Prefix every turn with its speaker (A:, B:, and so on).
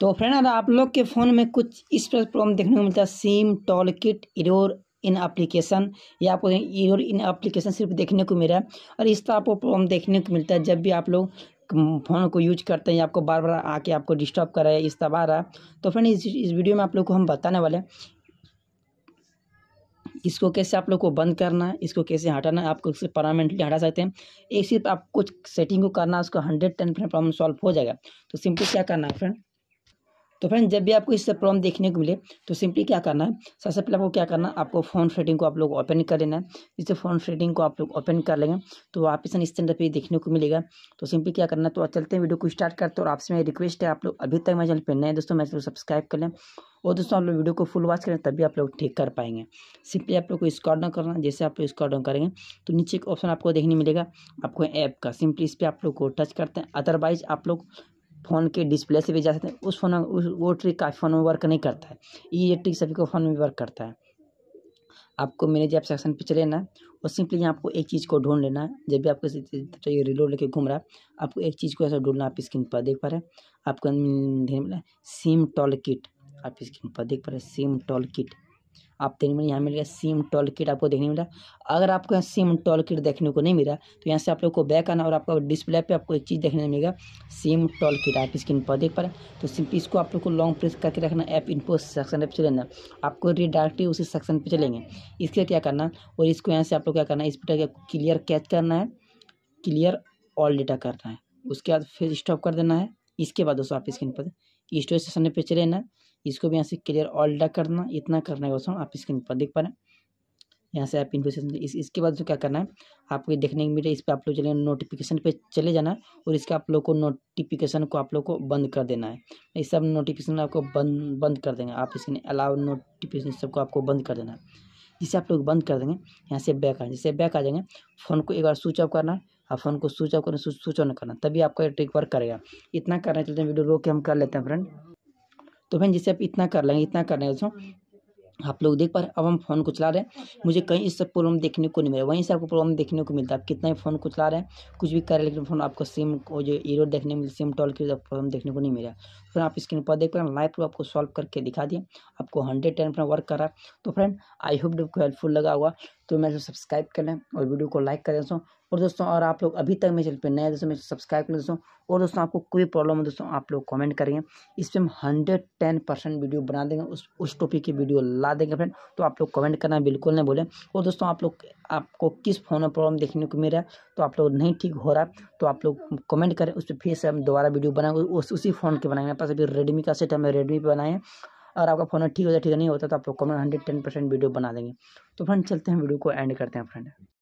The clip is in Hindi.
A: तो फ्रेंड अगर आप लोग के फ़ोन में कुछ इस पर प्रॉब्लम देखने को मिलता है SIM tool kit error in application या आपको इरोर इन एप्लीकेशन सिर्फ देखने को मिला है और इस तरह आपको प्रॉब्लम देखने को मिलता है जब भी आप लोग फ़ोन को यूज करते हैं या आपको बार बार आके आपको डिस्टर्ब कर रहा है इस तबाह आ रहा है तो फ्रेंड इस इस वीडियो में आप लोग को हम बताने वाले इसको कैसे आप लोग को बंद करना है इसको कैसे हटाना है आपको इसे परमानेंटली हटा सकते हैं एक सिर्फ आप कुछ सेटिंग को करना उसको hundred ten friend problem solve हो जाएगा तो सिंपली क्या करना है फ्रेंड तो फ्रेंड जब भी आपको इससे प्रॉब्लम देखने को मिले तो सिंपली क्या करना है सबसे पहले आपको क्या करना है आपको फ़ोन सेटिंग को आप लोग ओपन कर लेना है जिससे फ़ोन सेटिंग को आप लोग ओपन कर लेंगे तो आप इस तरह पर देखने को मिलेगा तो सिंपली क्या करना है तो चलते हैं वीडियो को स्टार्ट करते हैं और आपसे मेरी रिक्वेस्ट है आप लोग अभी तक मेरे चैनल पर नए दोस्तों मैं चैनल सब्सक्राइब कर लें और दोस्तों आप लोग वीडियो को फुल वॉच करें तभी आप लोग ठीक कर पाएंगे सिंपली आप लोग को स्कॉड डाउन करना जैसे आप लोग स्कॉर्ड डाउन करेंगे तो नीचे एक ऑप्शन आपको देखने मिलेगा आपको ऐप का सिंपली इस पर आप लोग को टच करते हैं अदरवाइज आप लोग फ़ोन के डिस्प्ले से भी जा सकते हैं उस फोन में उस वो ट्रिक काफ़ी फ़ोन में वर्क नहीं करता है ये ट्रिक सभी को फ़ोन में वर्क करता है आपको मैंने जब सेक्शन पिक्चर लेना और सिंपली यहाँ आपको एक चीज़ को ढूंढ लेना है जब भी आपको ये रिलोड लेके घूम रहा है आपको एक चीज़ को ऐसा ढूंढना आप स्क्रीन पर देख पा रहे हैं आपको सिम टॉल किट आप स्क्रीन पर देख पा रहे हैं सिम टॉल किट आप देखने में यहाँ मिल गया सिम टॉल किट आपको देखने मिला अगर आपको यहाँ सिम टॉल किट देखने को नहीं मिला तो यहाँ से आप लोग को बैक आना और आपका डिस्प्ले पे आपको एक चीज़ देखने को मिलेगा सिम टॉल किट आप स्क्रीन पर देख पा रहे तो सिंपली इसको आप लोग को लॉन्ग प्रेस करके रखना ऐप इनको सेक्शन पर चले आपको रिडायरेक्टली उसी सेक्शन पर चलेंगे इसके लिए क्या करना और इसको यहाँ से आप लोग क्या करना है इस पर क्लियर कैच करना है क्लियर ऑल डेटा करना है उसके बाद फिर स्टॉप कर देना है इसके बाद दोस्तों आप स्क्रीन पर स्टोरेज सेक्शन पे चले ना इसको भी यहाँ से क्लियर ऑल डा करना इतना करना है दोस्तों आप स्क्रीन पर देख पा रहे हैं यहाँ से आप इन्फॉर्मेशन इस इसके बाद जो क्या करना है आपको ये देखने को मिले इस पर आप लोग चले नोटिफिकेशन पे चले जाना है और इसका आप लोग को नोटिफिकेशन को आप लोग को बंद कर देना है इस सब नोटिफिकेशन आपको बंद बंद कर देंगे आप इसके अलाउ नोटिफिकेशन सबको आपको बंद कर देना है जिसे आप लोग बंद कर देंगे यहाँ से बैक आ जैसे बैक आ जाएंगे फ़ोन को एक बार स्विच ऑफ करना आप फ़ोन को स्विच ऑफ करना स्विच ऑन करना तभी आपका ट्रिक वर्क करेगा इतना करना चलते हैं वीडियो रोक के हम कर लेते हैं फ्रेंड तो बहन जैसे आप इतना कर लेंगे इतना कर लेंगे आप लोग देख पा रहे अब हम फ़ोन को चला रहे हैं मुझे कहीं इससे प्रॉब्लम देखने को नहीं मिला वहीं से आपको प्रॉब्लम देखने को मिलता है आप कितना ही फ़ोन को चला रहे हैं कुछ भी कर रहे लेकिन फ़ोन आपको सिम को जो ईरो देखने मिले सिम टॉल की प्रॉब्लम देखने को नहीं मिला फिर आप स्क्रीन पर देख पा रहे हैं लाइव आपको सॉल्व करके दिखा दिया आपको हंड्रेड टेन वर्क करा तो फ्रेंड आई होप हेल्पफुल लगा हुआ तो मेरे सब्सक्राइब कर लें और वीडियो को लाइक करें दोस्तों और दोस्तों और आप लोग अभी तक मेरे चैनल पर नए दोस्तों मेरे सब्सक्राइब करें दोस्तों और दोस्तों आपको कोई प्रॉब्लम हो दोस्तों आप लोग कमेंट करेंगे इस पर हम हंड्रेड टेन परसेंट वीडियो बना देंगे उस उस टॉपिक की वीडियो ला देंगे फ्रेंड तो आप लोग कमेंट करना बिल्कुल नहीं बोलें और दोस्तों आप लोग आपको किस फ़ोन में प्रॉब्लम देखने को मिल रहा है तो आप लोग नहीं ठीक हो रहा है तो आप लोग कमेंट करें उस पर फिर से हम दोबारा वीडियो बनाएंगे उसी फ़ोन के बनाएंगे मेरे पास अभी रेडमी का सेट हमें रेडमी पर बनाएं अगर आपका फ़ोन ठीक होता ठीक नहीं होता तो आप लोग comment hundred ten percent video बना देंगे तो फ्रेंड चलते हैं वीडियो को एंड करते हैं फ्रेंड